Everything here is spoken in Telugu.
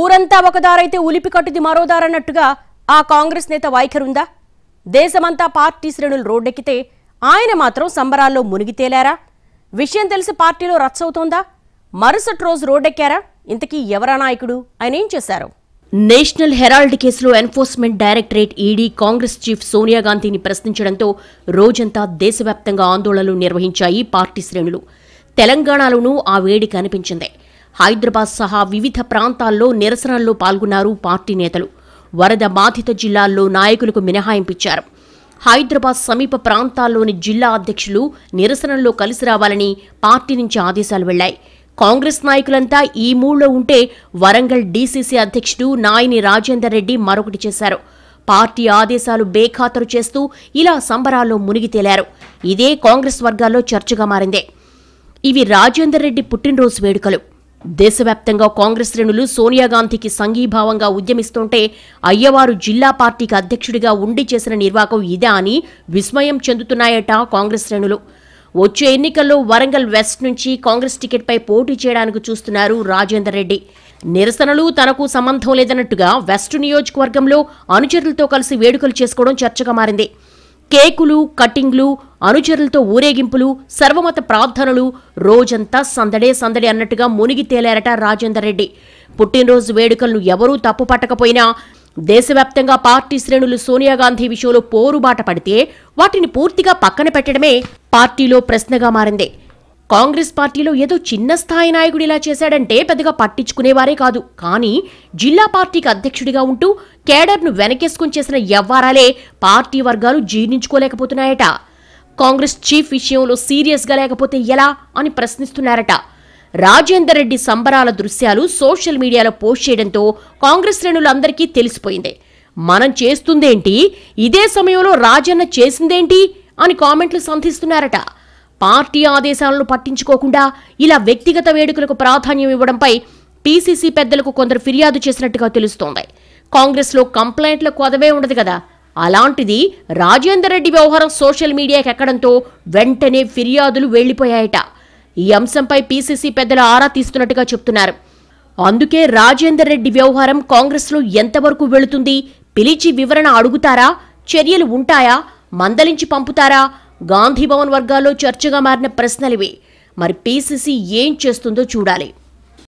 ఊరంతా ఒక దారైతే ఉలిపికట్టుది మరో దారన్నట్టుగా ఆ కాంగ్రెస్ నేత వైఖరుందా దేశమంతా పార్టీ శ్రేణులు రోడ్డెక్కితే ఆయన మాత్రం సంబరాల్లో మునిగితేలారా విషయం తెలిసి పార్టీలో రచ్చవుతోందా మరుసటి రోజు రోడ్డెక్కారా ఇంతకీ ఎవరా నాయకుడు ఆయన ఏం చేశారు నేషనల్ హెరాల్డ్ కేసులో enforcement directorate ED Congress chief Sonia గాంధీని ప్రశ్నించడంతో రోజంతా దేశవ్యాప్తంగా ఆందోళనలు నిర్వహించాయి పార్టీ శ్రేణులు తెలంగాణలోనూ ఆ వేడి కనిపించింది హైదరాబాద్ సహా వివిధ ప్రాంతాల్లో నిరసనల్లో పాల్గొన్నారు పార్టీ నేతలు వరద బాధిత జిల్లాల్లో నాయకులకు మినహాయింపించారు హైదరాబాద్ సమీప ప్రాంతాల్లోని జిల్లా అధ్యక్షులు నిరసనల్లో కలిసి రావాలని పార్టీ నుంచి ఆదేశాలు వెళ్లాయి కాంగ్రెస్ నాయకులంతా ఈ మూడులో ఉంటే వరంగల్ డీసీసీ అధ్యక్షుడు నాయని రాజేందర్ రెడ్డి మరొకటి చేశారు పార్టీ ఆదేశాలు బేఖాతరు చేస్తూ ఇలా సంబరాల్లో మునిగి తేలారు ఇదే కాంగ్రెస్ వర్గాల్లో చర్చగా మారిందే ఇవి రాజేందర్ రెడ్డి పుట్టినరోజు వేడుకలు దేశవ్యాప్తంగా కాంగ్రెస్ శ్రేణులు సోనియా గాంధీకి సంఘీభావంగా ఉద్యమిస్తుంటే అయ్యవారు జిల్లా పార్టీకి అధ్యక్షుడిగా ఉండి చేసిన నిర్వాకం ఇదా అని విస్మయం చెందుతున్నాయట కాంగ్రెస్ శ్రేణులు వచ్చే ఎన్నికల్లో వరంగల్ వెస్ట్ నుంచి కాంగ్రెస్ టికెట్పై పోటీ చేయడానికి చూస్తున్నారు రాజేందర్ రెడ్డి నిరసనలు తనకు సంబంధం లేదన్నట్టుగా వెస్ట్ నియోజకవర్గంలో అనుచరులతో కలిసి వేడుకలు చేసుకోవడం చర్చగా మారింది కేకులు కటింగ్లు అనుచరులతో ఊరేగింపులు సర్వమత ప్రార్థనలు రోజంతా సందడే సందడి అన్నట్టుగా మునిగి తేలారట రాజేందర్ రెడ్డి పుట్టినరోజు వేడుకలను ఎవరూ తప్పు పట్టకపోయినా దేశవ్యాప్తంగా పార్టీ శ్రేణులు సోనియా గాంధీ విషయంలో పోరుబాట పడితే వాటిని పూర్తిగా పక్కన పెట్టడమే పార్టీలో ప్రశ్నగా మారింది కాంగ్రెస్ పార్టీలో ఏదో చిన్న స్థాయి నాయకుడు ఇలా చేశాడంటే పెద్దగా పట్టించుకునేవారే కాదు కానీ జిల్లా పార్టీకి అధ్యక్షుడిగా ఉంటూ కేడర్ను వెనకేసుకుని చేసిన ఎవ్వారాలే పార్టీ వర్గాలు జీర్ణించుకోలేకపోతున్నాయట కాంగ్రెస్ చీఫ్ విషయంలో సీరియస్గా లేకపోతే ఎలా అని ప్రశ్నిస్తున్నారట రాజేందర్ రెడ్డి సంబరాల దృశ్యాలు సోషల్ మీడియాలో పోస్ట్ చేయడంతో కాంగ్రెస్ శ్రేణులందరికీ తెలిసిపోయింది మనం చేస్తుందేంటి ఇదే సమయంలో రాజన్న చేసిందేంటి అని కామెంట్లు సంధిస్తున్నారట పార్టీ ఆదేశాలను పట్టించుకోకుండా ఇలా వ్యక్తిగత వేడుకలకు ప్రాధాన్యం ఇవ్వడంపై పీసీసీ పెద్దలకు కొందరు ఫిర్యాదు చేసినట్టుగా తెలుస్తోంది కాంగ్రెస్లో కంప్లైంట్లకు అదవే ఉండదు కదా అలాంటిది రాజేందర్ రెడ్డి వ్యవహారం సోషల్ మీడియాకి ఎక్కడంతో వెంటనే ఫిర్యాదులు వెళ్లిపోయాయట ఈ అంశంపై పీసీసీ పెద్దలు ఆరా తీస్తున్నట్టుగా చెప్తున్నారు అందుకే రాజేందర్ రెడ్డి వ్యవహారం కాంగ్రెస్లో ఎంతవరకు వెళుతుంది పిలిచి వివరణ అడుగుతారా చర్యలు ఉంటాయా మందలించి పంపుతారా గాంధీభవన్ వర్గాల్లో చర్చగా మారిన ప్రశ్నలివి మరి పీసీసీ ఏం చేస్తుందో చూడాలి